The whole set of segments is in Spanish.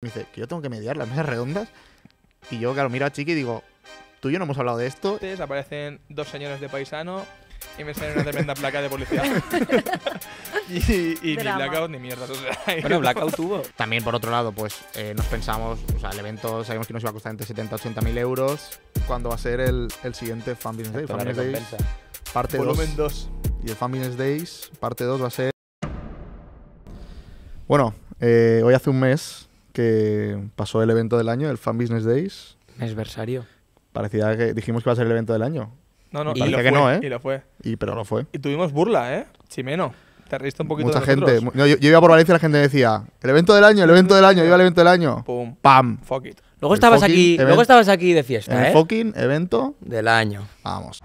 Me dice, que yo tengo que mediar las mesas redondas. Y yo, claro, miro a Chiqui y digo, tú y yo no hemos hablado de esto. Aparecen dos señores de paisano y me sale una tremenda placa de policía. y, ni blackout ni mierda. bueno, blackout tuvo. También, por otro lado, pues eh, nos pensamos, o sea, el evento sabíamos que nos iba a costar entre 70 y 80 mil euros. ¿Cuándo va a ser el, siguiente Fan Business Day? Days, parte Volumen 2. Y el Fan Business Days, parte 2, va a ser. Bueno, eh, hoy hace un mes que pasó el evento del año, el Fan Business Days. Mesversario. Parecía que dijimos que iba a ser el evento del año. No, no, y, lo fue, ¿eh? Y lo fue. Y, pero lo fue. Y tuvimos burla, ¿eh? Chimeno. Te reíste un poquito Mucha gente. yo, iba por Valencia y la gente decía, el evento del año, el evento del año, iba el evento del año. Pum. Pam. Fuck it. Luego estabas, aquí, luego estabas aquí de fiesta, el ¿eh? Fucking evento del año. Vamos.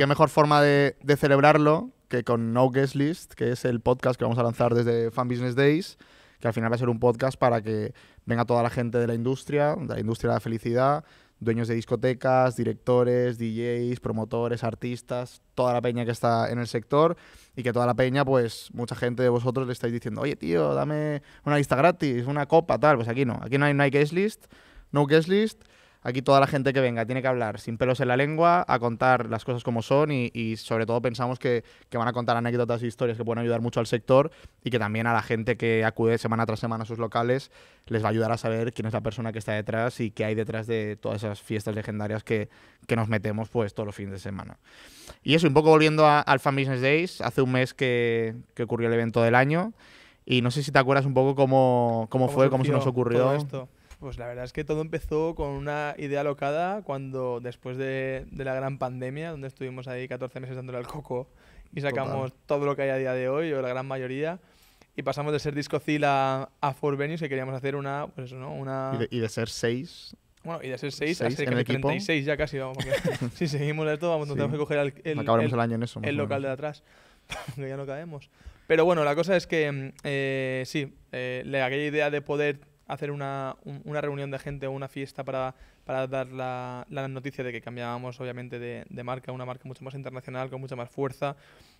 qué mejor forma de, celebrarlo que con No Guest List, que es el podcast que vamos a lanzar desde Fan Business Days, que al final va a ser un podcast para que venga toda la gente de la industria, de la industria de la felicidad, dueños de discotecas, directores, DJs, promotores, artistas, toda la peña que está en el sector y que toda la peña, pues mucha gente de vosotros le estáis diciendo, oye tío, dame una lista gratis, una copa, tal, pues aquí no, aquí no hay, no guest list, no guest list Aquí toda la gente que venga tiene que hablar sin pelos en la lengua, a contar las cosas como son y, sobre todo pensamos que, que, van a contar anécdotas y e historias que pueden ayudar mucho al sector y que también a la gente que acude semana tras semana a sus locales les va a ayudar a saber quién es la persona que está detrás y qué hay detrás de todas esas fiestas legendarias que, que nos metemos pues todos los fines de semana. Y eso, un poco volviendo al Fan Business Days, hace un mes que, que ocurrió el evento del año y no sé si te acuerdas un poco cómo, cómo, ¿Cómo fue, cómo se nos ocurrió. Todo esto pues la verdad es que todo empezó con una idea locada cuando después de, de la gran pandemia, donde estuvimos ahí 14 meses dándole al coco y sacamos todo lo que hay a día de hoy, o la gran mayoría, y pasamos de ser discocil a, a Four Venues, y queríamos hacer una... Pues eso, ¿no? una... Y, de, ser seis bueno, y de ser seis a ser el 36 ya casi, vamos. si seguimos esto, vamos, a tenemos que coger el, el, local de atrás, ya no caemos. Pero bueno, la cosa es que, mm, eh, sí, eh, aquella idea de poder hacer una, una reunión de gente o una fiesta para, para dar la, noticia de que cambiábamos obviamente de, de, marca, una marca mucho más internacional, con mucha más fuerza,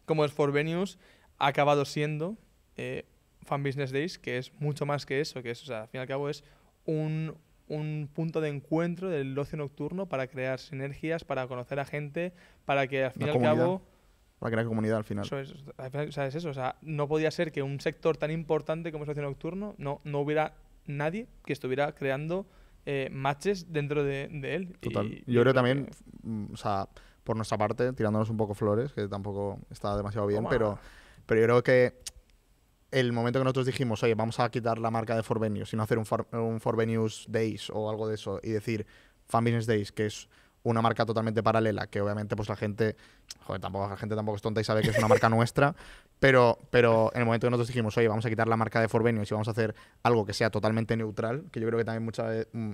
como es For Venues, ha acabado siendo eh, Fan Business Days, que es mucho más que eso, que es, o sea, al fin y al cabo es un, un punto de encuentro del ocio nocturno para crear sinergias, para conocer a gente, para que al fin y al cabo... Para crear comunidad al final. Eso o sea, es eso. O sea, no podía ser que un sector tan importante como es el ocio nocturno no, no hubiera nadie que estuviera creando eh, matches dentro de, él. Total. yo, creo también, mm, o sea, por nuestra parte, tirándonos un poco flores, que tampoco está demasiado bien, pero, pero yo creo que el momento que nosotros dijimos, oye, vamos a quitar la marca de y sino hacer un, forvenues Days o algo de eso, y decir Fan Business Days, que es una marca totalmente paralela, que obviamente pues la gente, tampoco, la gente tampoco es tonta y sabe que es una marca nuestra, pero, pero en el momento que nosotros dijimos, oye, vamos a quitar la marca de Forbenio y vamos a hacer algo que sea totalmente neutral, que yo creo que también mucha mm,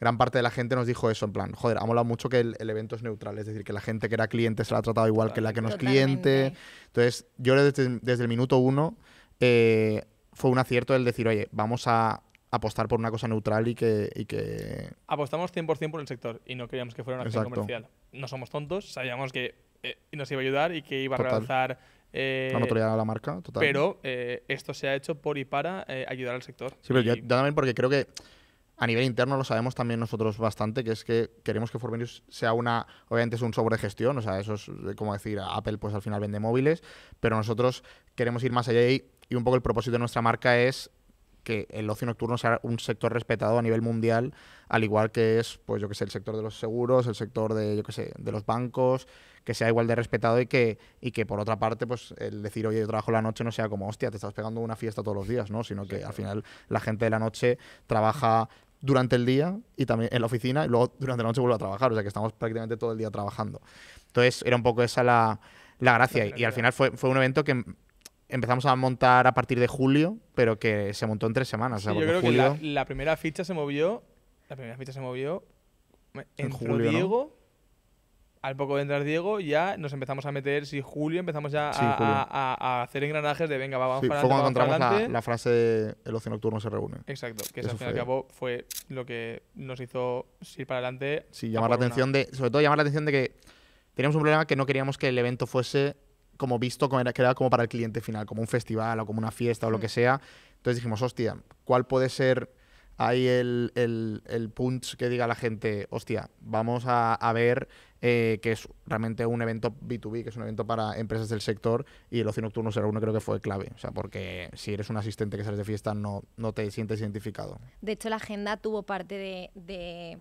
gran parte de la gente nos dijo eso, en plan, joder, ha molado mucho que el, evento es neutral, es decir, que la gente que era cliente se la ha tratado igual que la que no es cliente. Entonces, yo desde, desde el minuto uno eh, fue un acierto el decir, oye, vamos a apostar por una cosa neutral y que... que... Apostamos 100% por el sector y no queríamos que fuera una acción comercial. No somos tontos, sabíamos que eh, nos iba a ayudar y que iba a relanzar... Eh, la notoriedad de la marca, total. Pero eh, esto se ha hecho por y para ayudar al sector. Sí, pero yo, también porque creo que a nivel interno lo sabemos también nosotros bastante, que es que queremos que Forbenius sea una, obviamente es un software gestión, o sea, eso es como decir, Apple pues al final vende móviles, pero nosotros queremos ir más allá y un poco el propósito de nuestra marca es que el ocio nocturno sea un sector respetado a nivel mundial, al igual que es, pues yo que sé, el sector de los seguros, el sector de, yo que sé, de los bancos, que sea igual de respetado y que, y que por otra parte, pues el decir, oye, yo trabajo la noche no sea como, hostia, te estás pegando una fiesta todos los días, ¿no? Sino que al final la gente de la noche trabaja durante el día y también en la oficina y luego durante la noche vuelve a trabajar, o sea que estamos prácticamente todo el día trabajando. Entonces era un poco esa la, gracia y, y al final fue, fue un evento que empezamos a montar a partir de julio, pero que se montó en tres semanas. yo creo que la, primera ficha se movió. La primera ficha se movió. En julio, Al poco de entrar Diego, ya nos empezamos a meter, si julio, empezamos ya a, hacer engranajes de venga, va, vamos para adelante. Fue cuando encontramos la, frase de el ocio nocturno se reúne. Exacto, que eso al fin y al cabo fue lo que nos hizo ir para adelante. Sí, llamar la atención de. Sobre todo llamar la atención de que teníamos un problema que no queríamos que el evento fuese como visto como era, que era como para el cliente final, como un festival o como una fiesta o lo mm. que sea. Entonces dijimos, hostia, ¿cuál puede ser ahí el, el, punch que diga la gente, hostia, vamos a, ver eh, que es realmente un evento B2B, que es un evento para empresas del sector, y el ocio nocturno será uno creo que fue clave, o sea, porque si eres un asistente que sales de fiesta no, no te sientes identificado. De hecho, la agenda tuvo parte de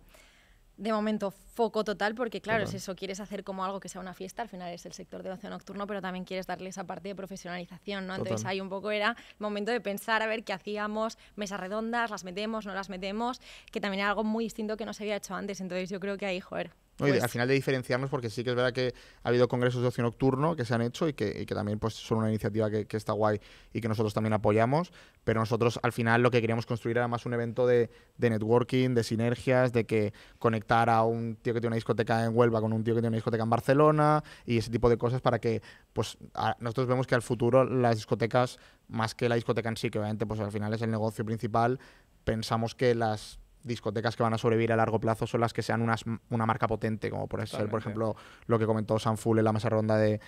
de momento foco total, porque claro, si eso, quieres hacer como algo que sea una fiesta, al final es el sector de ocio nocturno, pero también quieres darle esa parte de profesionalización, ¿no? Entonces ahí un poco era momento de pensar a ver qué hacíamos, mesas redondas, las metemos, no las metemos, que también era algo muy distinto que no se había hecho antes, entonces yo creo que ahí, joder, al pues final de diferenciarnos, porque sí que es verdad que ha habido congresos de ocio nocturno que se han hecho y que, también pues, son una iniciativa que, está guay y que nosotros también apoyamos, pero nosotros al final lo que queríamos construir era más un evento de, networking, de sinergias, de que conectar a un tío que tiene una discoteca en Huelva con un tío que tiene una discoteca en Barcelona y ese tipo de cosas para que pues, nosotros vemos que al futuro las discotecas, más que la discoteca en sí, que obviamente pues, al final es el negocio principal, pensamos que las discotecas que van a sobrevivir a largo plazo son las que sean una marca potente, como por ser, por ejemplo, lo que comentó Sanful en la mesa ronda de,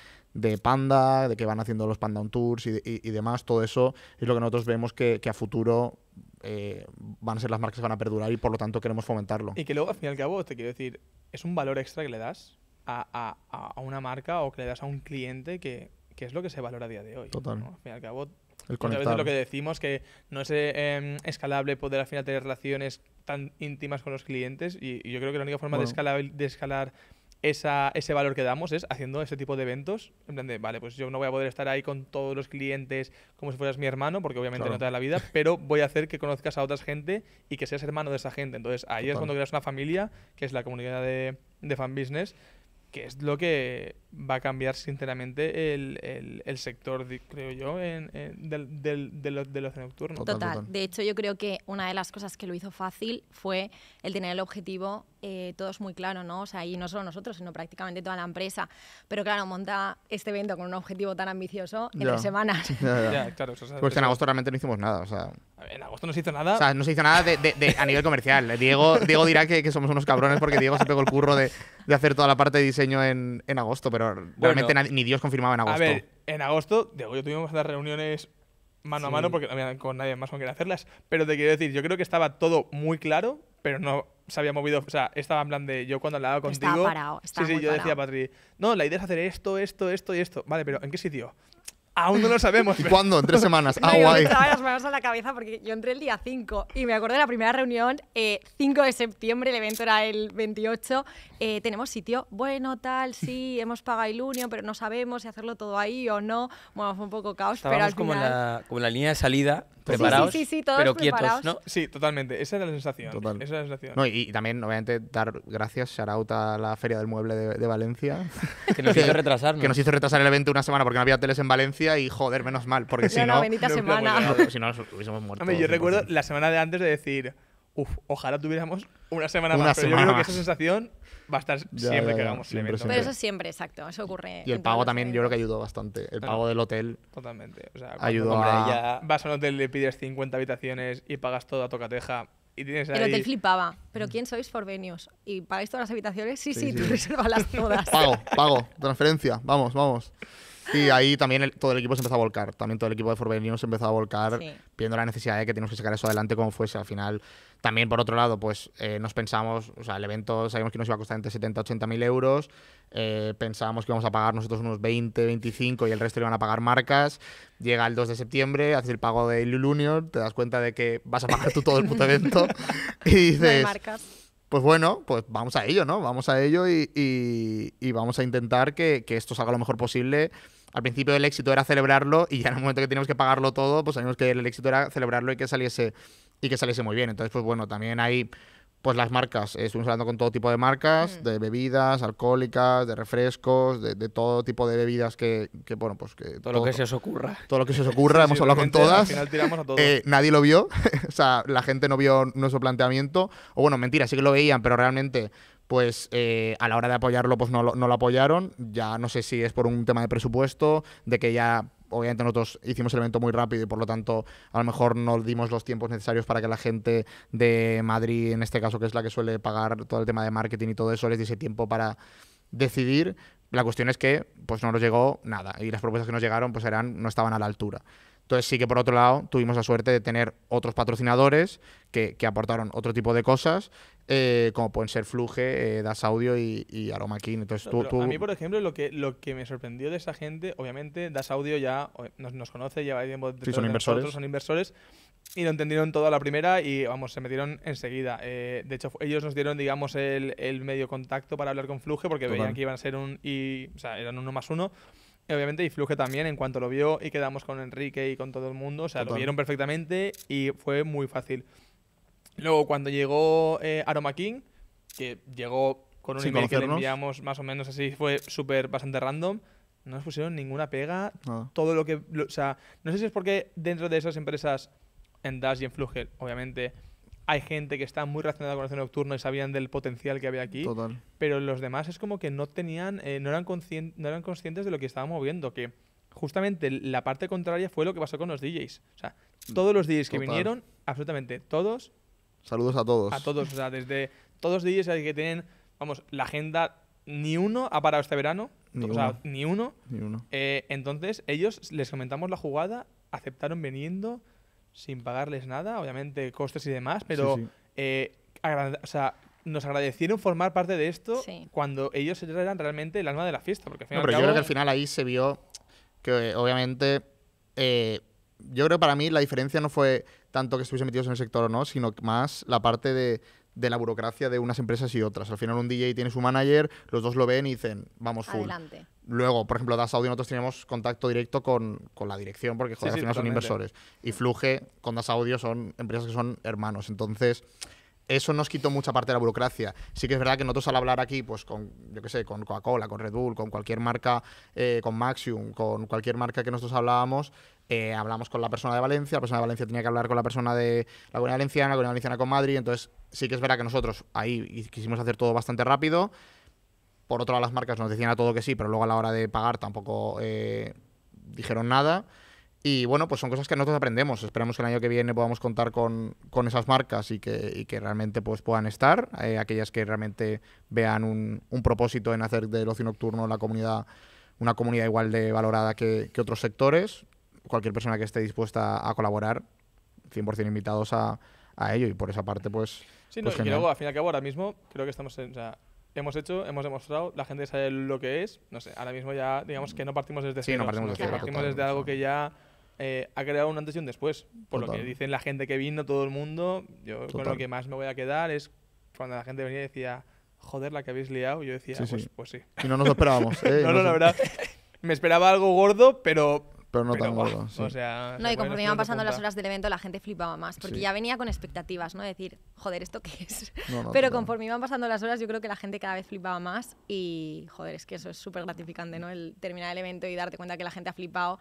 Panda, de que van haciendo los Panda on Tours y, demás. Todo eso es lo que nosotros vemos que, a futuro eh, van a ser las marcas que van a perdurar y por lo tanto queremos fomentarlo. Y que luego, al final y al cabo, te quiero decir, es un valor extra que le das a, una marca o que le das a un cliente que, es lo que se valora a día de hoy. Total. Al fin y al cabo, veces lo que decimos que no es eh, em, escalable poder al final tener relaciones tan íntimas con los clientes y, yo creo que la única forma de, escalar, de escalar ese valor que damos es haciendo ese tipo de eventos. vale, pues yo no voy a poder estar ahí con todos los clientes como si fueras mi hermano, porque obviamente no te da la vida, pero voy a hacer que conozcas a otras gente y que seas hermano de esa gente. Entonces ahí es cuando creas una familia, que es la comunidad de, de fan business, que es lo que va a cambiar sinceramente el, el, el sector, creo yo, en, los del, del, de los los Total, total. De hecho, yo creo que una de las cosas que lo hizo fácil fue el tener el objetivo eh, todo es muy claro, ¿no? O sea, y no solo nosotros, sino prácticamente toda la empresa. Pero claro, monta este evento con un objetivo tan ambicioso en tres semanas. Ya, pues en agosto realmente no hicimos nada, o sea... En agosto no se hizo nada. O sea, no se hizo nada a nivel comercial. Eh, Diego, Diego dirá que, somos unos cabrones porque Diego se pegó el curro de, hacer toda la parte de diseño en, agosto, pero realmente ni Dios confirmaba en agosto. A ver, en agosto, Diego yo tuvimos las reuniones mano a mano porque también con nadie más con quien hacerlas. Pero te quiero decir, yo creo que estaba todo muy claro pero no se había movido, o sea, estaba en plan de yo cuando hablaba contigo. Estaba parado, estaba Sí, sí, yo decía Patri, no, la idea es hacer esto, esto, esto y esto. Vale, pero ¿en qué sitio? Aún no lo sabemos. ¿Y cuándo? ¿En tres semanas? Ah, no, guay. las manos a la cabeza porque yo entré el día 5 y me acordé de la primera reunión, 5 eh, de septiembre, el evento era el 28. Eh, tenemos sitio, bueno, tal, sí, hemos pagado Ilunio, pero no sabemos si hacerlo todo ahí o no. Bueno, fue un poco caos, pero al como, la, como la línea de salida, preparados, sí, sí, pero quietos, ¿no? Sí, totalmente. Esa es la sensación. Esa la sensación. No, y, también, obviamente, dar gracias, shout a la Feria del Mueble de, Valencia. que nos hizo retrasar, Que nos hizo retrasar el evento una semana porque no había teles en Valencia y joder, menos mal, porque si no. si no, nos hubiésemos muerto. yo pues, recuerdo la semana de antes de decir, uff, ojalá tuviéramos una semana una más. pero yo creo que esa sensación va a estar siempre que hagamos siempre, Pero eso siempre, exacto, eso ocurre. Y el pago también, yo creo que ayudó bastante. El pago del hotel. Totalmente. ayudó vas al hotel, le pides 50 habitaciones y pagas todo a tocateja. Y tienes El hotel flipaba. ¿Pero quién sois Forbenios? ¿Y pagáis todas las habitaciones? sí, sí. tú reservas las todas. pago, pago, transferencia. Vamos, vamos. Y ahí también el, todo el equipo se empezó a volcar. También todo el equipo de Forbenius se empezó a volcar viendo la necesidad de que tenemos que sacar eso adelante como fuese. Al final, también por otro lado, pues eh, nos pensamos, o sea, el evento sabíamos que nos iba a costar entre 70 y 80 mil euros. Eh, pensábamos que íbamos a pagar nosotros unos 20, 25 y el resto lo iban a pagar marcas. Llega el 2 de septiembre, haces el pago de Ilunion, te das cuenta de que vas a pagar tú todo el puto evento y dices. No marcas pues bueno, pues vamos a ello, ¿no? Vamos a ello y, y, y vamos a intentar que, que, esto salga lo mejor posible al principio del éxito era celebrarlo y ya en el momento que teníamos que pagarlo todo, pues sabíamos que el éxito era celebrarlo y que saliese, y que saliese muy bien. Entonces, pues bueno, también hay pues las marcas. Estuvimos hablando con todo tipo de marcas, mm. de bebidas alcohólicas, de refrescos, de, todo tipo de bebidas que, bueno, pues que... Todo, lo que se os ocurra. Todo lo que se os ocurra, hemos hablado con todas. Al final tiramos a todos. Eh, nadie lo vio, o sea, la gente no vio nuestro planteamiento. O bueno, mentira, sí que lo veían, pero realmente pues eh, a la hora de apoyarlo, pues no lo, apoyaron. Ya no sé si es por un tema de presupuesto, de que ya obviamente nosotros hicimos el evento muy rápido y por lo tanto a lo mejor no dimos los tiempos necesarios para que la gente de Madrid, en este caso que es la que suele pagar todo el tema de marketing y todo eso, les diese tiempo para decidir. La cuestión es que pues no nos llegó nada y las propuestas que nos llegaron pues eran no estaban a la altura. Entonces sí que por otro lado tuvimos la suerte de tener otros patrocinadores que, que aportaron otro tipo de cosas, eh, como pueden ser Fluge, eh, Das Audio y, y Aroma King. Entonces, tú, A mí, por ejemplo, lo que, lo que me sorprendió de esa gente, obviamente Das Audio ya nos, nos conoce, lleva tiempo sí, son de son inversores y lo entendieron todo a la primera y vamos, se metieron enseguida. Eh, de hecho, ellos nos dieron, digamos, el, el medio contacto para hablar con Fluge porque veían que iban a ser un, y, o sea, eran uno más uno obviamente, y Fluge también, en cuanto lo vio y quedamos con Enrique y con todo el mundo, o sea, lo vieron perfectamente y fue muy fácil. Luego, cuando llegó eh, Aroma King, que llegó con un email que le enviamos más o menos así, fue súper bastante random, no nos pusieron ninguna pega. Todo lo que. o sea, no sé si es porque dentro de esas empresas, en Dash y en Fluge, obviamente hay gente que está muy relacionada con el nocturno y sabían del potencial que había aquí. Pero los demás es como que no tenían, eh, no, eran conscientes de lo que estábamos viendo. que justamente la parte contraria fue lo que pasó con los DJs. O sea, todos los DJs que vinieron, absolutamente todos. Saludos a todos. A todos, o sea, desde todos los DJs que tienen, vamos, la agenda, ni uno ha parado este verano. Ni o uno. ni uno. Eh, entonces, ellos les comentamos la jugada, aceptaron viniendo sin pagarles nada, obviamente costes y demás, pero eh, nos agradecieron formar parte de esto cuando ellos eran realmente el alma de la fiesta. Porque al final pero yo creo que al final ahí se vio que obviamente... Eh, yo creo que para mí la diferencia no fue tanto que estuviese metidos en el sector o no, sino más la parte de de la burocracia de unas empresas y otras. Al final un DJ tiene su manager, los dos lo ven y dicen, vamos full. Luego, por ejemplo, Das Audio nosotros tenemos contacto directo con, la dirección porque al final son inversores. Y Fluge con Das Audio son empresas que son hermanos. Entonces, eso nos quitó mucha parte de la burocracia. Sí que es verdad que nosotros al hablar aquí, pues con, yo qué sé, con Coca-Cola, con Red Bull, con cualquier marca, eh, con Maxium, con cualquier marca que nosotros hablábamos, eh, hablamos con la persona de Valencia, la persona de Valencia tenía que hablar con la persona de la Comunidad Valenciana, la Comunidad Valenciana con Madrid, entonces sí que es verdad que nosotros ahí quisimos hacer todo bastante rápido. Por otro lado, las marcas nos decían a todo que sí, pero luego a la hora de pagar tampoco eh, dijeron nada. Y bueno, pues son cosas que nosotros aprendemos. Esperamos que el año que viene podamos contar con, con esas marcas y que, y que, realmente pues, puedan estar. Eh, aquellas que realmente vean un, un, propósito en hacer del ocio nocturno la comunidad una comunidad igual de valorada que, que otros sectores cualquier persona que esté dispuesta a colaborar, 100% invitados a, ello y por esa parte pues... Sí, pues y luego al fin y al cabo ahora mismo creo que estamos hemos hecho, hemos demostrado, la gente sabe lo que es, no sé, ahora mismo ya digamos que no partimos desde no partimos, desde, algo que ya eh, ha creado un antes y un después, por lo que dicen la gente que vino, todo el mundo, yo con lo que más me voy a quedar es cuando la gente venía y decía, joder, la que habéis liado, yo decía, pues, sí. pues, sí. Y no nos lo esperábamos. ¿eh? no, no, la verdad. me esperaba algo gordo, pero pero no tan gordo. no, y conforme iban pasando las horas del evento, la gente flipaba más. Porque ya venía con expectativas, ¿no? Decir, joder, ¿esto qué es? pero conforme iban pasando las horas, yo creo que la gente cada vez flipaba más. Y, joder, es que eso es súper gratificante, ¿no? El terminar el evento y darte cuenta que la gente ha flipado.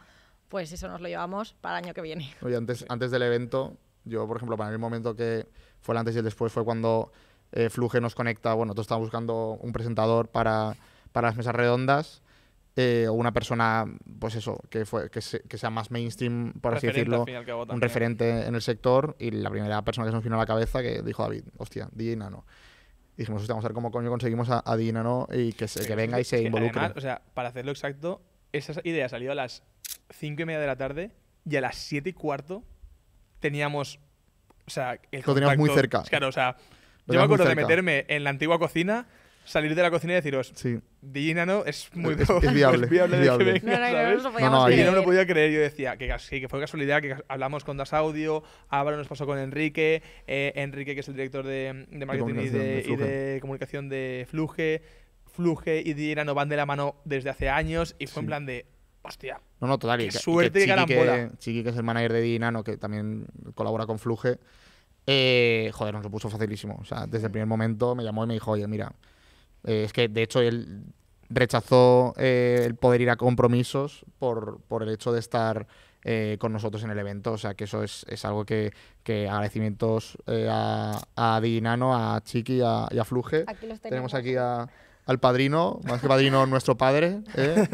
Pues eso nos lo llevamos para el año que viene. Oye, antes, antes del evento, yo, por ejemplo, para el momento que fue el antes y el después fue cuando eh, Fluge nos conecta. Bueno, todos estábamos buscando un presentador para, para las mesas redondas eh, o una persona, pues eso, que, fue, que, sea más mainstream, por así decirlo, un referente en el sector. Y la primera persona que se nos vino a la cabeza que dijo David, hostia, DJ Nano. dijimos, hostia, vamos a ver cómo coño conseguimos a, DINA DJ y que, que venga y se involucre. o sea, para hacerlo exacto, esa idea salió a las 5 y media de la tarde y a las 7 y cuarto teníamos. O sea, el Lo teníamos muy cerca. Claro, o sea, yo me acuerdo de meterme en la antigua cocina salir de la cocina y deciros, sí. es muy es, viable. No, no, lo podía creer. Yo decía que que fue casualidad que hablamos con Das Audio, Álvaro nos pasó con Enrique, eh, Enrique que es el director de, marketing y de, comunicación de Fluge. Fluge y Dinano van de la mano desde hace años y fue en plan de, hostia. No, no, total. suerte y que, Chiqui, que, Chiqui, que es el manager de Dinano, que también colabora con Fluge, eh, joder, nos lo puso facilísimo. O sea, desde el primer momento me llamó y me dijo, oye, mira, eh, es que, de hecho, él rechazó eh, el poder ir a compromisos por, por el hecho de estar eh, con nosotros en el evento. O sea, que eso es, es algo que, que agradecimientos a, a Dinano, a Chiqui y a Fluge. tenemos. aquí al padrino, más que padrino, nuestro padre, ¿eh?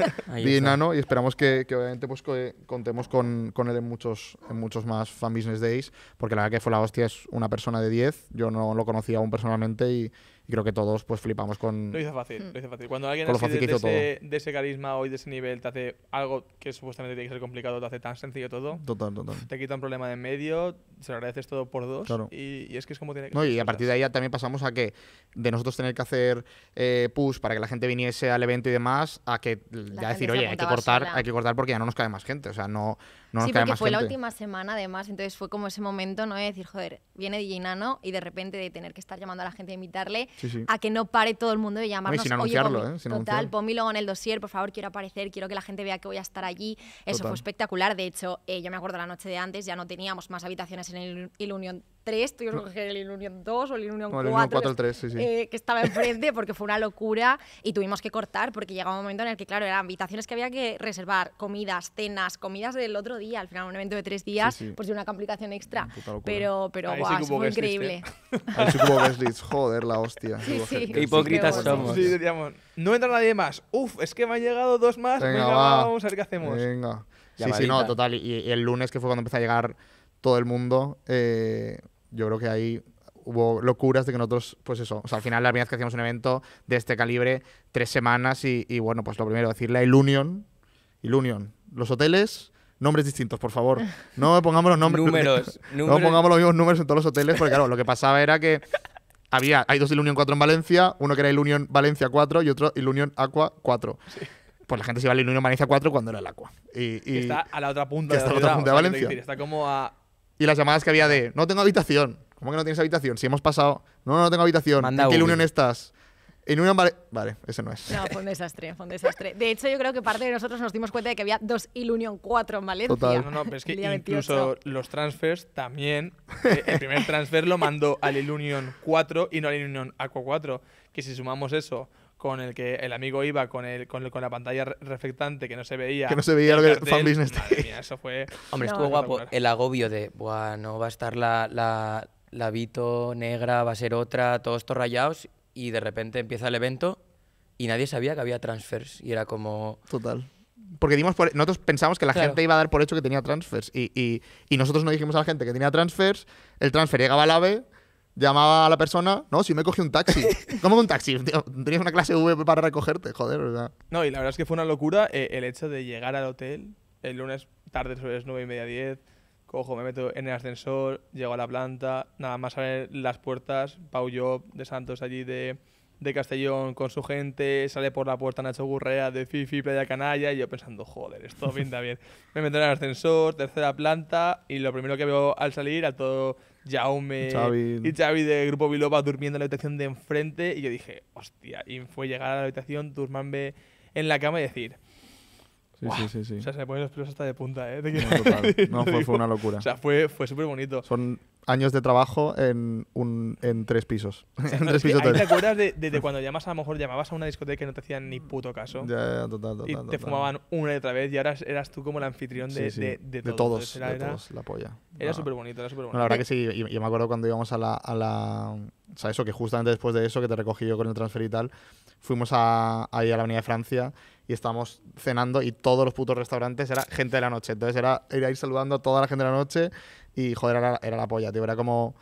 Dinano, y esperamos que, obviamente pues, contemos con, con, él en muchos, en muchos más Fan Business Days, porque la verdad que fue la hostia, es una persona de 10, yo no lo conocía aún personalmente y, y creo que todos pues flipamos con. Lo hizo fácil, lo hizo fácil. Cuando alguien así de, ese, carisma o de ese nivel te hace algo que supuestamente tiene que ser complicado, te hace tan sencillo todo. Total, total. Te quita un problema de en medio, se lo agradeces todo por dos. Y, es que es como tiene que No, y a partir de ahí también pasamos a que de nosotros tener que hacer eh, push para que la gente viniese al evento y demás, a que ya decir, oye, hay que cortar, hay que cortar porque ya no nos cae más gente. O sea, no, nos cae más gente. fue la última semana además, entonces fue como ese momento, ¿no? De decir, joder, viene DJ Nano y de repente de tener que estar llamando a la gente a invitarle a que no pare todo el mundo de llamarnos. sin anunciarlo, ¿eh? total, en el dossier, por favor, quiero aparecer, quiero que la gente vea que voy a estar allí. Eso fue espectacular. De hecho, eh, yo me acuerdo la noche de antes, ya no teníamos más habitaciones en el, Unión 3, tuvimos que coger el Union 2 o el Union 4, el 4 el 3, este, sí, sí. Eh, que estaba enfrente porque fue una locura y tuvimos que cortar porque llegaba un momento en el que, claro, eran habitaciones que había que reservar, comidas, cenas, comidas del otro día, al final un evento de tres días, pues de una complicación extra. Pero, pero, guau, fue increíble. ¿eh? Ahí como joder, la hostia. Sí, Qué hipócritas somos. Sí, decíamos, no entra nadie más. Uf, es que me han llegado dos más, venga, vamos a ver qué hacemos. Venga. Sí, sí, no, total. Y, y, el lunes, que fue cuando empezó a llegar todo el mundo, eh, yo creo que ahí hubo locuras de que nosotros, pues eso, o sea, al final la primera vez que hacíamos un evento de este calibre, tres semanas y, bueno, pues lo primero, decirle el Union, el Union, los hoteles, nombres distintos, por favor. No pongamos los nombres. números. no pongamos los mismos números en todos los hoteles, porque claro, lo que pasaba era que había, hay dos Ilunion 4 en Valencia, uno que era el Union Valencia 4 y otro el Union Aqua 4. Pues la gente se iba al Union Valencia 4 cuando era el Aqua. Y, está a la otra punta, de Valencia. está como a y las llamadas que había de, no tengo habitación. ¿Cómo que no tienes habitación? Si hemos pasado, no, no tengo habitación. ¿En qué unión estás? Vale. ese no es. No, fue un desastre, fue desastre. De hecho, yo creo que parte de nosotros nos dimos cuenta de que había dos Ilunion 4 en Valencia. Total. No, no, pero es que incluso los transfers también. Eh, el primer transfer lo mandó al Ilunion 4 y no al Ilunion Aqua 4. Que si sumamos eso con el que el amigo iba con, el, con, con la pantalla reflectante que no se veía. Que no se veía lo que fan business. eso fue. Hombre, estuvo guapo el agobio de, bueno no va a estar la, la, la Vito negra, va a ser otra, todos estos rayados. Y de repente empieza el evento y nadie sabía que había transfers. Y era como. Total porque dimos por, nosotros pensamos que la gente iba a dar por hecho que tenía transfers y, y, y, nosotros no dijimos a la gente que tenía transfers, el transfer llegaba al AVE llamaba a la persona, no, si me cogí un taxi. ¿Cómo un taxi? tenías una clase V para recogerte, joder, ¿verdad? No, y la verdad es que fue una locura eh, el hecho de llegar al hotel el lunes tarde sobre las 9 y media 10. Cojo, me meto en el ascensor, llego a la planta, nada más abrir las puertas, Pau Job de Santos allí de, de Castellón con su gente, sale por la puerta Nacho Gurrea de Fifi, Playa Canalla, y yo pensando, joder, esto pinta bien. Me meto en el ascensor, tercera planta, y lo primero que veo al salir a todo Jaume y Xavi de Grupo Biloba durmiendo en la habitación de enfrente, y yo dije, hostia, y fue llegar a la habitación, turmanme en la cama y decir... Sí, sí, sí, sí, O sea, se ponen los pelos hasta de punta, ¿eh? No, fue, una locura. O sea, fue, fue súper bonito. Son años de trabajo en, un, en tres pisos. ¿Te acuerdas de, cuando llamas a lo mejor llamabas a una discoteca que no te hacían ni puto caso? Ya, total, total. Y te fumaban una y otra vez y ahora eras tú como el anfitrión de, todos. era, la polla. Era súper bonito, era súper la verdad que sí, yo, me acuerdo cuando íbamos a la, a O eso, que justamente después de eso, que te recogí yo con el transfer y tal, fuimos a, a la Avenida de Francia y estábamos cenando y todos los putos restaurantes era gente de la noche. Entonces era, era ir saludando a toda la gente de la noche y joder, era, la polla, tío. Era como.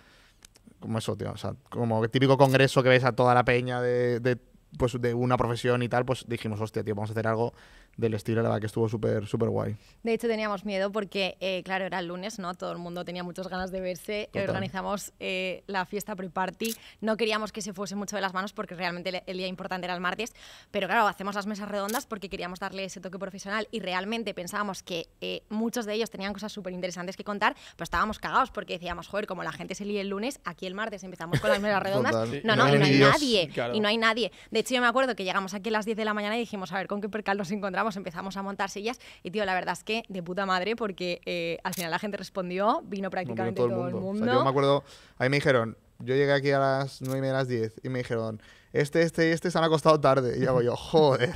Como eso, tío. O sea, como el típico congreso que ves a toda la peña de, de pues de una profesión y tal, pues dijimos, hostia, tío, vamos a hacer algo del estilo, la verdad que estuvo súper súper guay. De hecho teníamos miedo porque, eh, claro, era el lunes, ¿no? Todo el mundo tenía muchas ganas de verse, eh, organizamos eh, la fiesta pre-party, no queríamos que se fuese mucho de las manos porque realmente el día importante era el martes, pero claro, hacemos las mesas redondas porque queríamos darle ese toque profesional y realmente pensábamos que muchos de ellos tenían cosas súper interesantes que contar, pero estábamos cagados porque decíamos, joder, como la gente se lía el lunes, aquí el martes empezamos con las mesas redondas, no, no, no y no hay nadie, y no hay nadie. De hecho yo me acuerdo que llegamos aquí a las 10 de la mañana y dijimos, a ver, ¿con qué percal nos encontramos? empezamos a montar sillas y, tío, la verdad es que de puta madre porque eh, al final la gente respondió, vino prácticamente todo, el mundo. yo me acuerdo, ahí me dijeron, yo llegué aquí a las 9 y media, a las 10 y me dijeron, este, este y este se han acostado tarde. Y hago yo, joder.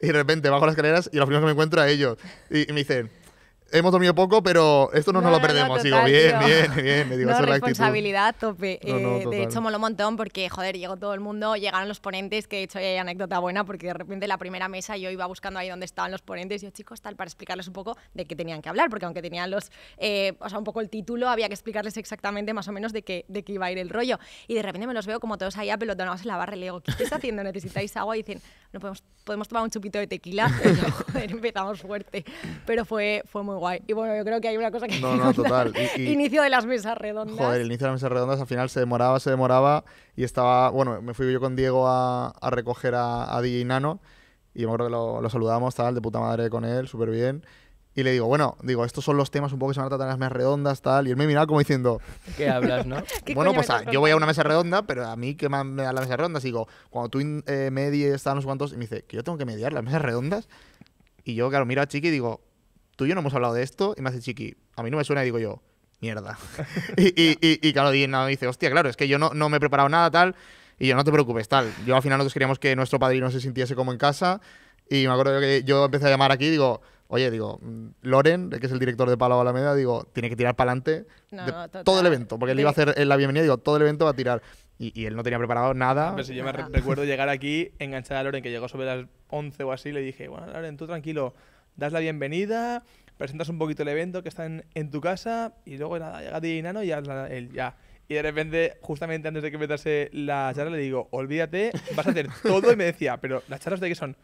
Y de repente bajo las escaleras y lo primero que me encuentro a ellos. y me dicen, hemos dormido poco, pero esto no, nos lo perdemos. digo, bien, bien, bien, Me digo, no, esa responsabilidad tope. Eh, de hecho, moló un montón porque, joder, llegó todo el mundo, llegaron los ponentes, que de hecho hay anécdota buena, porque de repente la primera mesa yo iba buscando ahí donde estaban los ponentes, y yo, chicos, tal, para explicarles un poco de qué tenían que hablar, porque aunque tenían los, eh, o sea, un poco el título, había que explicarles exactamente más o menos de qué, de qué iba a ir el rollo. Y de repente me los veo como todos ahí apelotonados en la barra, y le digo, ¿qué estás haciendo? ¿Necesitáis agua? Y dicen, no podemos, podemos tomar un chupito de tequila. Y joder, empezamos fuerte. Pero fue, fue muy y bueno, yo creo que hay una cosa que. No, no, total. inicio de las mesas redondas. Joder, el inicio de las mesas redondas al final se demoraba, se demoraba. Y estaba. Bueno, me fui yo con Diego a, a recoger a, a, DJ Nano. Y me acuerdo que lo, saludamos, tal, de puta madre con él, súper bien. Y le digo, bueno, digo, estos son los temas un poco que se van a tratar en las mesas redondas, tal. Y él me miraba como diciendo... ¿Qué hablas, no? bueno, pues ah, yo voy a una mesa redonda, pero a mí, ¿qué me da la mesa redonda? Y digo, cuando tú eh, medies, tal, no cuantos Y me dice, ¿que yo tengo que mediar las mesas redondas? Y yo, claro, miro a Chiqui y digo, tú y yo no hemos hablado de esto. Y me hace Chiqui, a mí no me suena y digo yo, mierda. y, y, y, y, claro, y dice, hostia, claro, es que yo no, no me he preparado nada, tal. Y yo, no te preocupes, tal. Yo al final nosotros queríamos que nuestro padrino se sintiese como en casa. Y me acuerdo que yo empecé a llamar aquí digo, oye, digo, mm, Loren, que es el director de Palo Alameda, digo, tiene que tirar para adelante todo el evento, porque él iba a hacer la bienvenida, digo, todo el evento va a tirar. Y, él no tenía preparado nada. yo me recuerdo llegar aquí, enganchada a Loren, que llegó sobre las 11 o así, le dije, bueno, Loren, tú tranquilo, das la bienvenida, presentas un poquito el evento que está en, tu casa y luego nada, llega DJ Nano y ya, ya. Y de repente, justamente antes de que metase la charla, le digo, olvídate, vas a hacer todo. Y me decía, pero las charlas de qué son,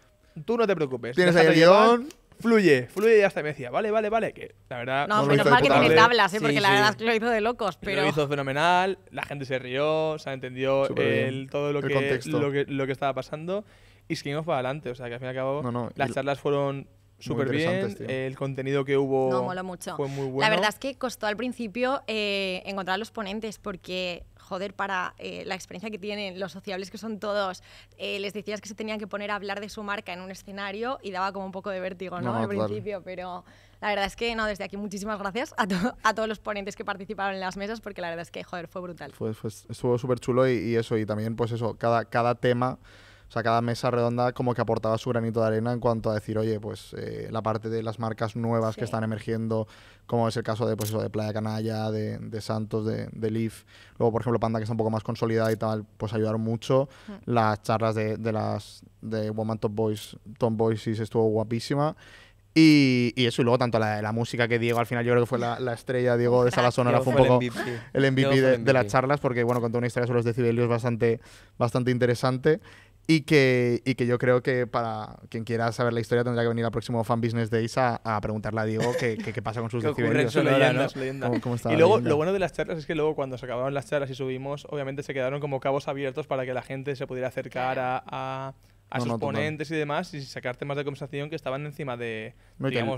tú no te preocupes. Tienes el guión fluye, fluye y hasta me decía, vale, vale, vale, que la verdad... No, menos mal que tiene tablas, ¿eh? porque la verdad es que lo hizo de locos, pero... Lo hizo fenomenal, la gente se rió, se entendió el, todo lo, que, lo, que, lo, que, estaba pasando y seguimos para adelante, o sea que al fin y al cabo las charlas fueron súper bien. El contenido que hubo mucho. fue muy bueno. La verdad es que costó al principio eh, encontrar a los ponentes porque, joder, para eh, la experiencia que tienen, los sociables que son todos, eh, les decías que se tenían que poner a hablar de su marca en un escenario y daba como un poco de vértigo, ¿no? al principio, pero la verdad es que, no, desde aquí muchísimas gracias a, a, todos los ponentes que participaron en las mesas porque la verdad es que, joder, fue brutal. estuvo súper chulo y, y, eso, y también pues eso, cada, cada tema... O sea, cada mesa redonda como que aportaba su granito de arena en cuanto a decir, oye, pues eh, la parte de las marcas nuevas que están emergiendo, como es el caso de, pues, eso, de Playa Canalla, de, Santos, de, Leaf, luego, por ejemplo, Panda, que está un poco más consolidada y tal, pues ayudaron mucho. Mm. Las charlas de, de, las de Woman Top Boys, Tom Boys, estuvo guapísima. Y, y, eso, y luego tanto la, música que Diego, al final yo creo que fue la, estrella, Diego de Sala Sonora, fue un poco el MVP, de, las charlas, porque bueno, contó una historia sobre los decibelios bastante, bastante interesante. Y que, y que yo creo que para quien quiera saber la historia tendría que venir al próximo Fan Business Days a, a preguntarle a Diego qué, pasa con sus decibelios. y luego lo bueno de las charlas es que luego cuando se acabaron las charlas y subimos, obviamente se quedaron como cabos abiertos para que la gente se pudiera acercar a, a sus ponentes y demás y sacar temas de conversación que estaban encima de.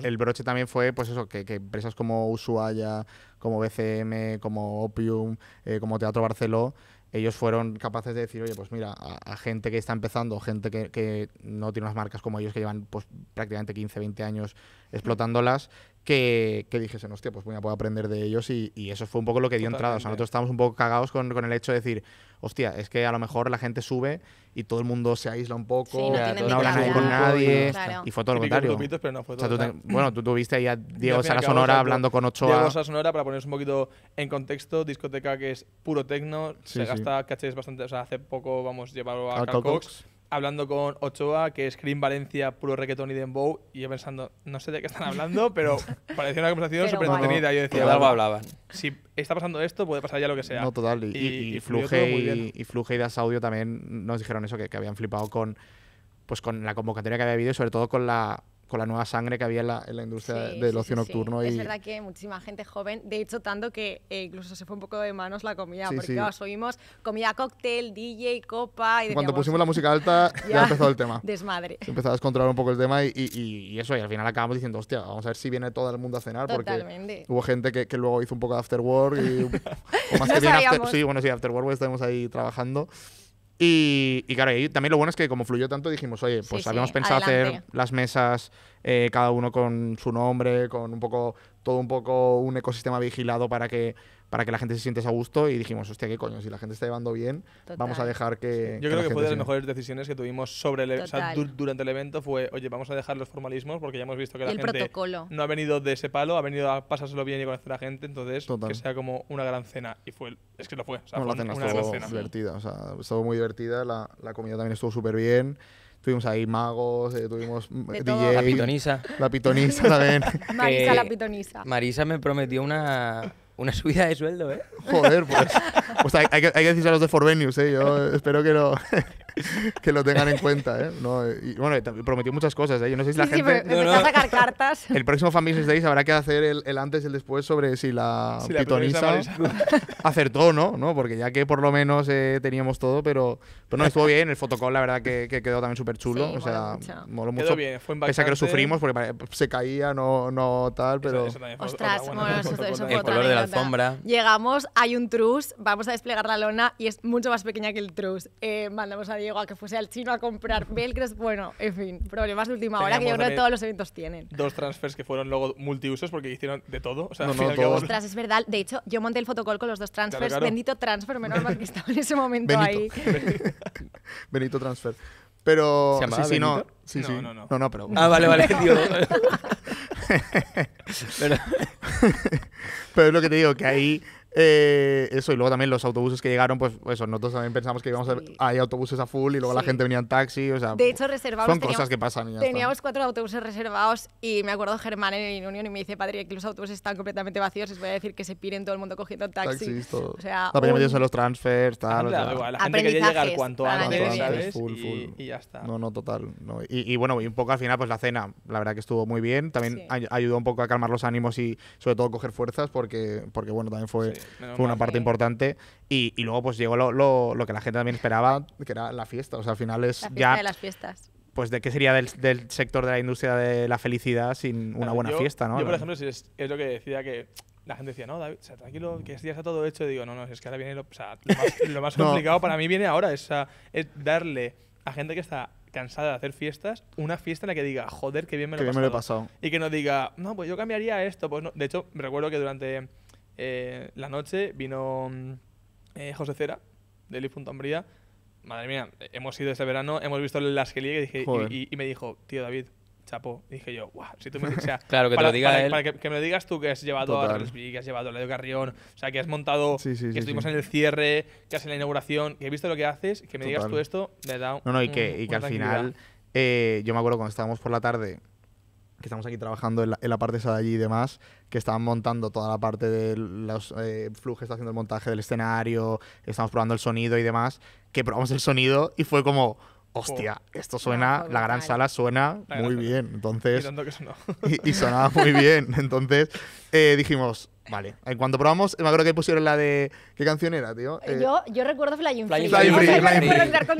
el, broche también fue, pues eso, que, empresas como Ushuaia, como BCM, como Opium, eh, como Teatro Barceló, ellos fueron capaces de decir, oye, pues mira, a, gente que está empezando, gente que, que, no tiene unas marcas como ellos que llevan pues, prácticamente 15, 20 años explotándolas, que, dijesen, hostia, pues voy a poder aprender de ellos y, eso fue un poco lo que dio entrada. O sea, nosotros estábamos un poco cagados con, el hecho de decir, hostia, es que a lo mejor la gente sube y todo el mundo se aísla un poco, no, habla con nadie, y fue todo lo contrario. bueno, tú tuviste ahí a Diego Sala Sonora hablando con Ochoa. Diego Sala Sonora, para ponerse un poquito en contexto, discoteca que es puro tecno, se gasta cachés bastante, o sea, hace poco vamos llevarlo a hablando con Ochoa, que es Green Valencia, puro reggaeton y dembow, y yo pensando, no sé de qué están hablando, pero parecía una conversación súper entretenida. Yo decía, Si está pasando esto, puede pasar ya lo que sea. No, total. Y, y, Fluge, y, Das Audio también nos dijeron eso, que, habían flipado con, pues, con la convocatoria que había habido, sobre todo con la con la nueva sangre que había en la, industria del ocio nocturno. Y... Es verdad que muchísima gente joven, de hecho, tanto que eh, incluso se fue un poco de manos la comida, porque claro, oímos comida cóctel, DJ, copa. Y Cuando pusimos la música alta, ya empezó el tema. Desmadre. Se empezó a descontrolar un poco el tema y, eso, y al final acabamos diciendo, hostia, vamos a ver si viene todo el mundo a cenar, porque hubo gente que, luego hizo un poco de after work y. sí, bueno, sí, after pues, estamos ahí trabajando. Y, claro, también lo bueno es que como fluyó tanto, dijimos, oye, pues habíamos pensado hacer las mesas, eh, cada uno con su nombre, con un poco, todo un poco un ecosistema vigilado para que para que la gente se siente a gusto y dijimos, hostia, qué coño, si la gente está llevando bien, vamos a dejar que... Yo creo que fue de las mejores decisiones que tuvimos sobre e-, durante el evento, fue, oye, vamos a dejar los formalismos porque ya hemos visto que la gente no ha venido de ese palo, ha venido a pasárselo bien y conocer a la gente, entonces que sea como una gran cena. Y fue, es que lo fue, o sea, no, cena una estuvo cena. divertida, o sea, estuvo muy divertida, la, la comida también estuvo súper bien tuvimos ahí magos, eh, tuvimos DJ. La pitonisa. La pitonisa también. Marisa, la pitonisa. Marisa me prometió una, una subida de sueldo, ¿eh? Joder, pues. O pues hay, hay, que, hay que decirse a los de Forbenius, ¿eh? Yo espero que no. que lo tengan en cuenta, ¿eh? y, bueno, prometió muchas cosas, ¿eh? Yo no sé si la gente... Sí, a sacar cartas. El próximo Fan Business Days habrá que hacer el, antes y el después sobre si la acertó no, ¿no? Porque ya que por lo menos eh, teníamos todo, pero, pero no, estuvo bien. El fotocall, la verdad, que, quedó también súper chulo. o sea, moló mucho. Pese a que lo sufrimos porque se caía, no, no tal, pero... Ostras, bueno, El color de la alfombra. Llegamos, hay un truce vamos a desplegar la lona y es mucho más pequeña que el truce Eh, vamos a llegó a que fuese al chino a comprar velcros. Bueno, en fin, problemas de última hora que yo creo que todos los eventos tienen. Dos transfers que fueron luego multiusos porque hicieron de todo. O sea, no, no, es verdad. De hecho, yo monté el fotocall con los dos transfers. Bendito transfer, menos mal que estaba en ese momento ahí. Benito transfer. Pero. si no. no, No, no, pero. Ah, vale, vale, pero es lo que te digo, que ahí eh, eso, y luego también los autobuses que llegaron, pues eso, nosotros también pensamos que íbamos a, hay autobuses a full y luego la gente venía en taxi, o sea, De hecho, reservados. Son cosas que pasan. teníamos cuatro autobuses reservados y me acuerdo Germán en Unión y me dice, padre, aquí los autobuses están completamente vacíos, les voy a decir que se piren todo el mundo cogiendo taxi O sea, también un... en los transfers, tal. La gente llegar cuanto antes, Y, ya está. No, no, total. Y, bueno, y un poco al final, pues la cena, la verdad que estuvo muy bien. También ayudó un poco a calmar los ánimos y sobre todo coger fuerzas porque, porque bueno, también fue fue una parte importante. Y, luego pues llegó lo, que la gente también esperaba, que era la fiesta. O sea, al final es la ya... de las fiestas pues de qué sería del, sector de la industria de la felicidad sin una buena fiesta, ¿no? Yo, por ejemplo, es, lo que decía que la gente decía, no, David, tranquilo, que este está todo hecho. Y digo, no, no, es que ahora viene lo, más, complicado para mí viene ahora, es, darle a gente que está cansada de hacer fiestas, una fiesta en la que diga, joder, qué bien me lo, he, pasado. Y que no diga, no, pues yo cambiaría esto. Pues De hecho, recuerdo que durante eh, la noche vino mm, eh, José Cera, de Lifuntambría. Madre mía, hemos ido ese verano, hemos visto las que y, me dijo, tío David, chapo. dije yo, guau, si tú me claro que te lo diga que, me lo digas tú que has llevado a que has llevado a Leo Carrión, o sea, que has montado, que estuvimos en el cierre, que has en la inauguración, que he visto lo que haces, que me digas tú esto, un, No, no, y que, al final, eh, yo me acuerdo cuando estábamos por la tarde que estamos aquí trabajando en la, parte esa de allí y demás, que estaban montando toda la parte de los eh, flujos, haciendo el montaje del escenario, estamos probando el sonido y demás, que probamos el sonido y fue como, hostia, esto suena, la gran sala suena muy bien, entonces... Y, y sonaba muy bien, entonces eh, dijimos, Vale. En cuanto probamos, me acuerdo que pusieron la de. ¿Qué canción era, tío? Eh, eh, yo, yo recuerdo Flying Free. Flying Free.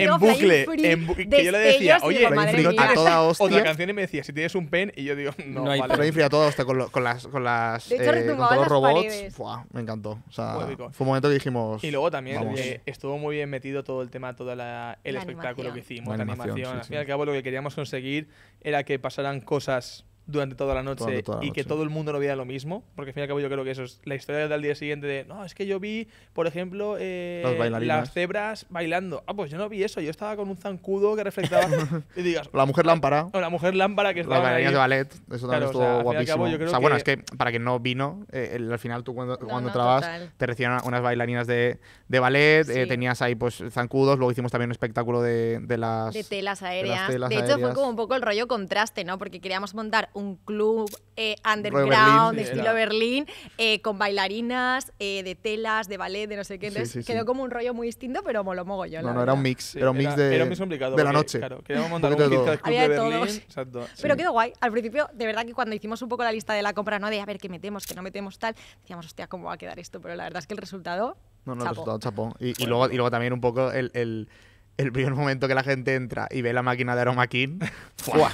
En bucle. En que yo le decía, oye, a toda hostia. Otra canción y me decía, si tienes un pen, y yo digo, no, no vale. Flying Free a toda hostia con, con las. Con las eh, los robots. me encantó. O sea, fue un momento que dijimos. Y luego también estuvo muy bien metido todo el tema, todo la, el espectáculo que hicimos, la animación. al fin y al cabo, lo que queríamos conseguir era que pasaran cosas durante toda la noche y que todo el mundo no viera lo mismo, porque al fin y al cabo yo creo que eso es la historia del día siguiente de, no, es que yo vi, por ejemplo, eh, las, cebras bailando. Ah, pues yo no vi eso, yo estaba con un zancudo que reflejaba… y digas... la mujer lámpara. la mujer lámpara que estaba... Las de ballet, eso también es estuvo guapísimo. o sea, bueno, es que para que no vino, eh, al final tú cuando, trabajas te recibían unas bailarinas de, ballet, eh, tenías ahí pues zancudos, luego hicimos también un espectáculo de, de las... De telas aéreas. De, hecho fue como un poco el rollo contraste, ¿no? Porque queríamos montar un club eh, underground, de estilo Berlín, eh, con bailarinas, eh, de telas, de ballet, de no sé qué. quedó como un rollo muy distinto, pero molomogo yo No, era un mix. era un mix de, de la noche. Claro, montar un, de, Berlín. Todos. pero quedó guay. Al principio, de verdad que cuando hicimos un poco la lista de la compra, ¿no? De a ver qué metemos, qué no metemos, tal, decíamos, hostia, ¿cómo va a quedar esto? Pero la verdad es que el resultado. No, no, el resultado chapón. Y, luego, y luego también un poco el, el, el primer momento que la gente entra y ve la máquina de King ¡Fua!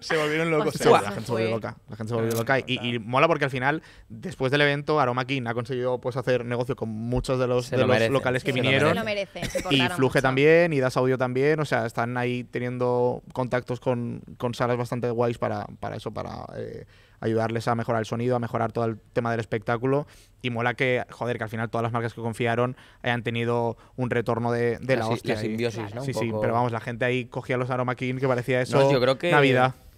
se, volvieron locos. Eh. la gente se volvió loca. La gente volvió loca. Y, mola porque al final, después del evento, Aroma King ha conseguido pues, hacer negocio con muchos de los, de locales que vinieron. y Fluge también, y Das Audio también. O sea, están ahí teniendo contactos con, con salas bastante guays para, para eso, para. Eh, ayudarles a mejorar el sonido, a mejorar todo el tema del espectáculo. Y mola que, joder, que al final todas las marcas que confiaron hayan tenido un retorno de, la, hostia. simbiosis, ¿no? Sí, sí, pero vamos, la gente ahí cogía los Aroma King que parecía eso. yo creo que...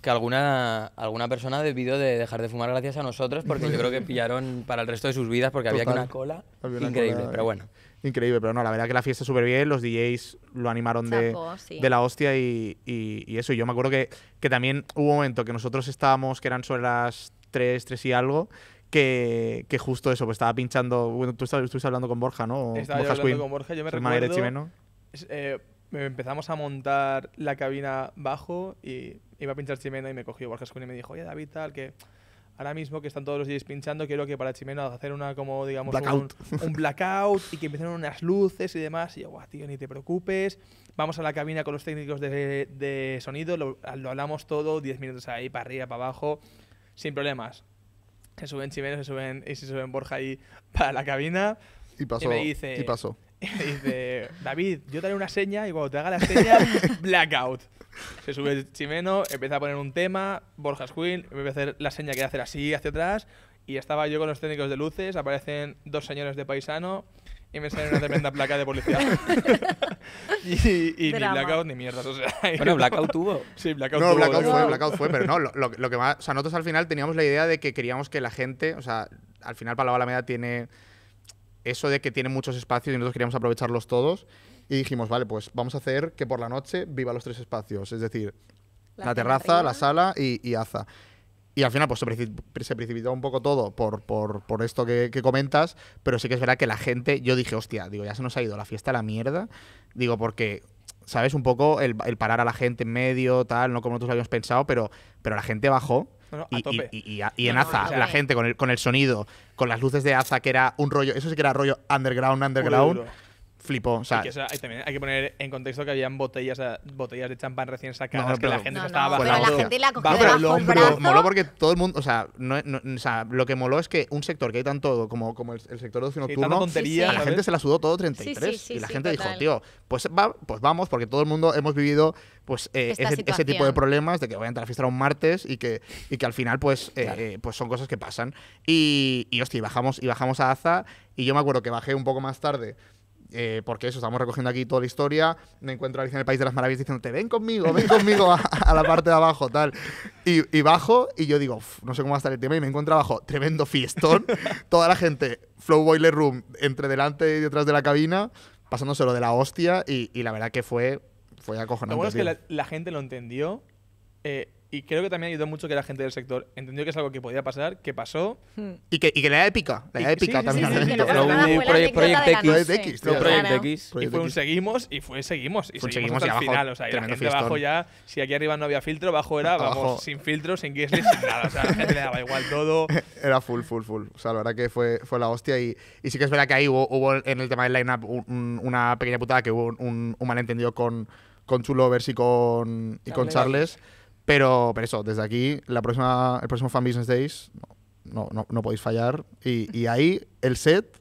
que alguna, alguna persona debido de dejar de fumar gracias a nosotros, porque yo creo que pillaron para el resto de sus vidas, porque había una cola increíble, pero bueno increíble. Pero no, la verdad que la fiesta súper bien, los DJs lo animaron de, de, la hostia y, y, eso. Y yo me acuerdo que, que también hubo un momento que nosotros estábamos, que eran sobre las 3, 3 y algo, que, que, justo eso, pues estaba pinchando. Bueno, tú estuviste hablando con Borja, ¿no? Estaba Borja hablando con Borja, yo me recuerdo. Eh, empezamos a montar la cabina bajo y iba a pinchar Chimeno y me cogió Borja y me dijo, oye David, tal, que ahora mismo que están todos los días pinchando, quiero que para Chimeno hacer una como, digamos, Un, blackout y que empiecen unas luces y demás. Y yo, guau, tío, ni te preocupes. Vamos a la cabina con los técnicos de, sonido, lo, hablamos todo, 10 minutos ahí, para arriba, para abajo, sin problemas. Se suben Chimeno, se suben, y se suben Borja ahí para la cabina. Y pasó. y pasó. Y dice, David, yo te haré una seña y cuando te haga la seña, blackout. Se sube el Chimeno, empieza a poner un tema, Borjas Queen, empieza a hacer la seña que hacer así, hacia atrás. Y estaba yo con los técnicos de luces, aparecen dos señores de paisano y me sale una tremenda placa de policía. y, ni blackout ni mierdas. bueno, blackout tuvo. Sí, blackout tuvo. No, blackout fue, blackout fue, pero no, lo, que más. O sea, nosotros al final teníamos la idea de que queríamos que la gente, o sea, al final la Meda tiene eso de que tiene muchos espacios y nosotros queríamos aprovecharlos todos. Y dijimos, vale, pues vamos a hacer que por la noche viva los tres espacios, es decir, la, terraza, la sala y, y, Aza. Y al final, pues se precipitó un poco todo por, esto que, comentas, pero sí que es verdad que la gente, yo dije, hostia, digo, ya se nos ha ido la fiesta a la mierda, digo, porque, ¿sabes? Un poco el, parar a la gente en medio, tal, no como nosotros habíamos pensado, pero, pero la gente bajó y, en Aza, la gente con el, con el sonido, con las luces de Aza, que era un rollo, eso sí que era rollo underground, underground flipó. O sea, hay, que poner en contexto que habían botellas, botellas de champán recién sacadas que la gente no, estaba bajando. Pero la gente la cogió Moló porque todo el mundo, o sea, no, o sea, lo que moló es que un sector que hay tanto como, como el, sector de ocio nocturno, la gente se la sudó todo 33 y la gente dijo, tío, pues, va, pues vamos, porque todo el mundo hemos vivido pues eh, ese, tipo de problemas de que voy a entrar a fiesta un martes y que, y que al final pues, eh, eh, pues son cosas que pasan. Y, y hostia, bajamos, y bajamos a Aza y yo me acuerdo que bajé un poco más tarde eh, porque eso, estamos recogiendo aquí toda la historia. Me encuentro a Alicia en el País de las Maravillas diciendo, te ven conmigo, ven conmigo a, la parte de abajo, tal. Y, bajo y yo digo, no sé cómo va a estar el tema, y me encuentro abajo, tremendo fiestón, toda la gente, Flow Boiler Room, entre delante y detrás de la cabina, pasándoselo de la hostia, y, la verdad que fue, fue acojonante. Lo bueno es que la, gente lo entendió. Eh, y creo que también ayudó mucho que la gente del sector entendió que es algo que podía pasar, que pasó. Hmm. Y que, y que la épica era épica edad sí, también. Project X. Project X. Y fue un seguimos y fue seguimos. Y fue seguimos, seguimos hasta el final. O sea, y la abajo ya, si aquí arriba no había filtro, abajo era, sin filtro, sin guisles, sin nada. O sea, la gente le daba igual todo. Era full, full, full. O sea, la verdad que fue, fue la hostia. Y, y sí que es verdad que ahí hubo, en el tema del lineup una pequeña putada que hubo un, un malentendido con, con Chulovers y con, y con Charles pero, eso, desde aquí, la próxima, el próximo Fan Business Days, no, no, no podéis fallar. Y, ahí el set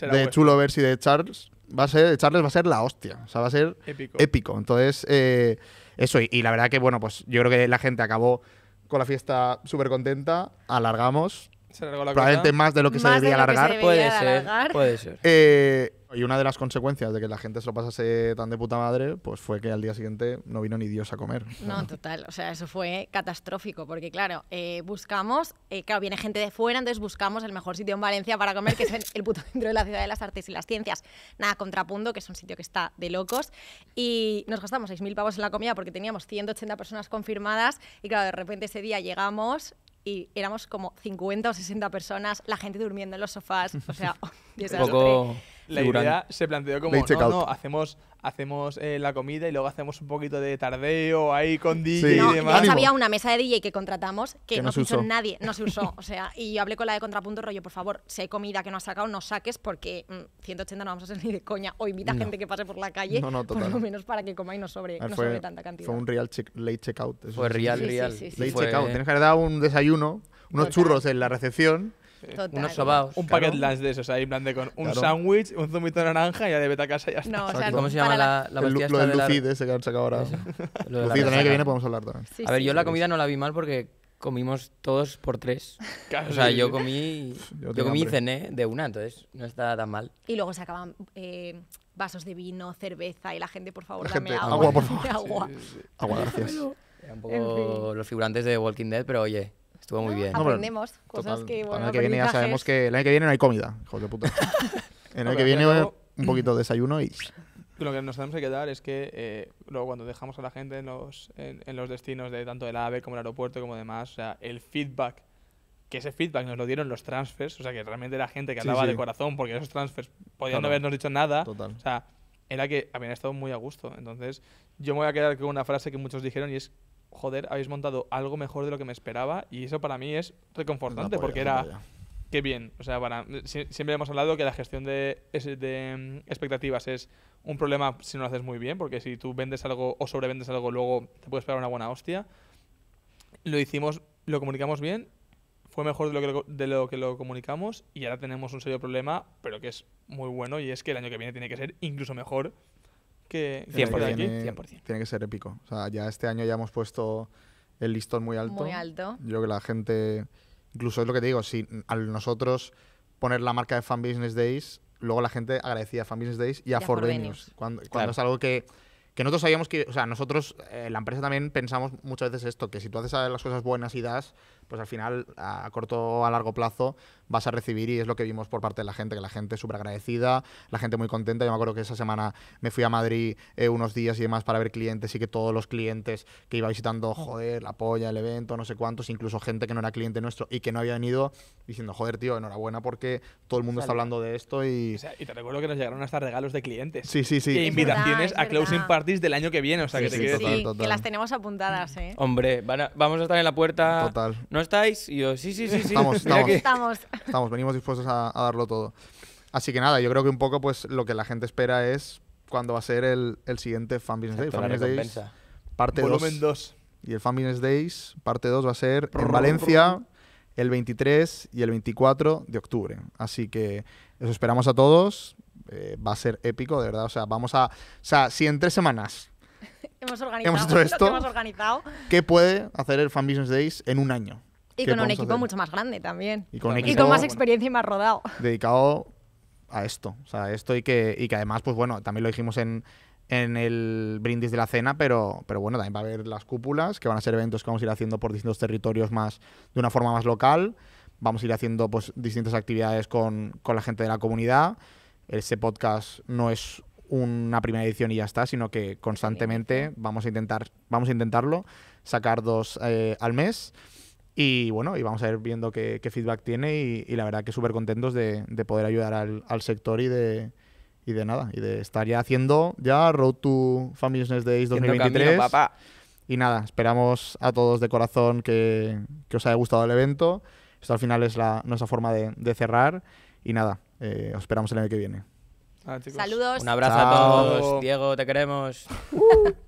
de Chulovers y de Charles va a ser, Charles va a ser la hostia. O sea, va a ser épico. Entonces, eh, eso. Y, la verdad que, bueno, pues yo creo que la gente acabó con la fiesta súper contenta. Alargamos. Se probablemente más de lo que se debería alargar. puede, Ser, eh, y una de las consecuencias de que la gente se lo pasase tan de puta madre, pues fue que al día siguiente no vino ni Dios a comer. No, total, o sea, eso fue catastrófico, porque claro, eh, buscamos, eh, claro, viene gente de fuera, entonces buscamos el mejor sitio en Valencia para comer, que es el, puto centro de la ciudad de las artes y las ciencias. Nada, Contrapunto, que es un sitio que está de locos, y nos gastamos 6.000 pavos en la comida porque teníamos 180 personas confirmadas, y claro, de repente ese día llegamos y éramos como 50 o 60 personas, la gente durmiendo en los sofás, o sea, oh, un poco la idea se planteó como, no, no, hacemos, hacemos eh, la comida y luego hacemos un poquito de tardeo ahí con DJ y demás. había una mesa de DJ que contratamos que, no se usó nadie, no se usó. o sea, y yo hablé con la de Contrapunto, rollo, por favor, si hay comida que no has sacado, no saques porque 180 mm, no vamos a ser ni de coña. O invita gente que pase por la calle, por lo menos para que coma y no sobre, ver, eh, sobre tanta cantidad. Fue un real check, late checkout. Fue real, real. Sí, late checkout. Tienes que haber dado un desayuno unos churros en la recepción unos Un claro. packet lunch de esos ahí, en plan de con un sándwich, un zumito de naranja y ya de vete a casa y ya está. No, o sea, ¿Cómo se llama la, la, Lo del Lucid, ese que han sacado ahora. Lo de Lucid, que viene podemos hablar también. a ver, yo la comida no la vi mal porque comimos todos por tres. O sea, yo comí, yo, comí cené de una, entonces no está tan mal. Y luego se acaban eh, vasos de vino, cerveza y la gente, por favor, dame agua. Agua, por favor. Agua, gracias. un poco los figurantes de Walking Dead, pero oye, Estuvo muy bien. Aprendemos cosas que, bueno, el año que viene ya sabemos que el año que viene no hay comida, hijos de puta. el año que viene un poquito de desayuno y... Lo que nos tenemos que quedar es que eh, luego cuando dejamos a la gente en los, en, los destinos de tanto el AVE como el aeropuerto como demás, o sea, el feedback que ese feedback nos lo dieron los transfers, o sea, que realmente era gente que hablaba de corazón, porque esos transfers podían no habernos dicho nada. O sea, era que habían estado muy a gusto. Entonces, yo me voy a quedar con una frase que muchos dijeron y es joder, habéis montado algo mejor de lo que me esperaba y eso para mí es reconfortante porque era... Qué bien, o sea, para, siempre hemos hablado que la gestión de, mm, expectativas es un problema si no lo haces muy bien, porque si tú vendes algo o sobrevendes algo, luego te puedes esperar una buena hostia. Lo hicimos, lo comunicamos bien fue mejor lo, de lo, que lo, comunicamos y ahora tenemos un serio problema, pero que es muy bueno y es que el año que viene tiene que ser incluso mejor que, Tiene, tiene que ser épico. O sea, ya este año ya hemos puesto el listón muy alto. Muy alto. Yo creo que la gente, incluso es lo que te digo, si a nosotros poner la marca de Fan Business Days, luego la gente agradecía a Fan Business Days y a, For Cuando, es algo que, que nosotros sabíamos que, o sea, nosotros, eh, la empresa también pensamos muchas veces esto, que si tú haces las cosas buenas y das, pues al final a corto o a largo plazo vas a recibir y es lo que vimos por parte de la gente, que la gente súper agradecida, la gente muy contenta. Yo me acuerdo que esa semana me fui a Madrid eh, unos días y demás para ver clientes y que todos los clientes que iba visitando, joder, la polla, el evento, no sé cuántos, incluso gente que no era cliente nuestro y que no había venido diciendo, joder, tío, enhorabuena porque todo el mundo está hablando de esto y... y te recuerdo que nos llegaron hasta regalos de clientes. Sí, sí, sí. E invitaciones a closing parties del año que viene, o sea, que sí, que las tenemos apuntadas, ¿eh? Hombre, vamos a estar en la puerta. Total. ¿no estáis? Y yo, sí, sí, sí, sí. Estamos, estamos, estamos. venimos dispuestos a, darlo todo. Así que nada, yo creo que un poco pues lo que la gente espera es cuando va a ser el, el siguiente Fan Business Day. Fan Business Days, parte 2. Y el Fan Business Days, parte 2, va a ser en Valencia el 23 y el 24 de octubre. Así que eso esperamos a todos. Eh, va a ser épico, de verdad. O sea, vamos a. O sea, si en tres semanas hemos organizado hecho esto, organizado. ¿Qué puede hacer el Fan Business Days en un año? Y con un equipo mucho más grande también. Y con, más experiencia y más rodado. Dedicado a esto, o sea, a esto y que, y que además, pues bueno, también lo dijimos en, en el brindis de la cena, pero, pero bueno, también va a haber las cúpulas, que van a ser eventos que vamos a ir haciendo por distintos territorios más, de una forma más local. Vamos a ir haciendo pues, distintas actividades con, con la gente de la comunidad. Ese podcast no es una primera edición y ya está, sino que constantemente vamos a intentar, vamos a intentarlo, sacar dos eh, al mes. Y bueno, y vamos a ir viendo qué, feedback tiene y, la verdad que súper contentos de, poder ayudar al, sector y de, y de nada, y de estar ya haciendo ya Road to Family Business Days 2023. Y nada, esperamos a todos de corazón que, os haya gustado el evento. Esto al final es la, nuestra forma de, cerrar. Y nada, eh, os esperamos el año que viene. Saludos. Un abrazo a todos. Diego, te queremos. Uh.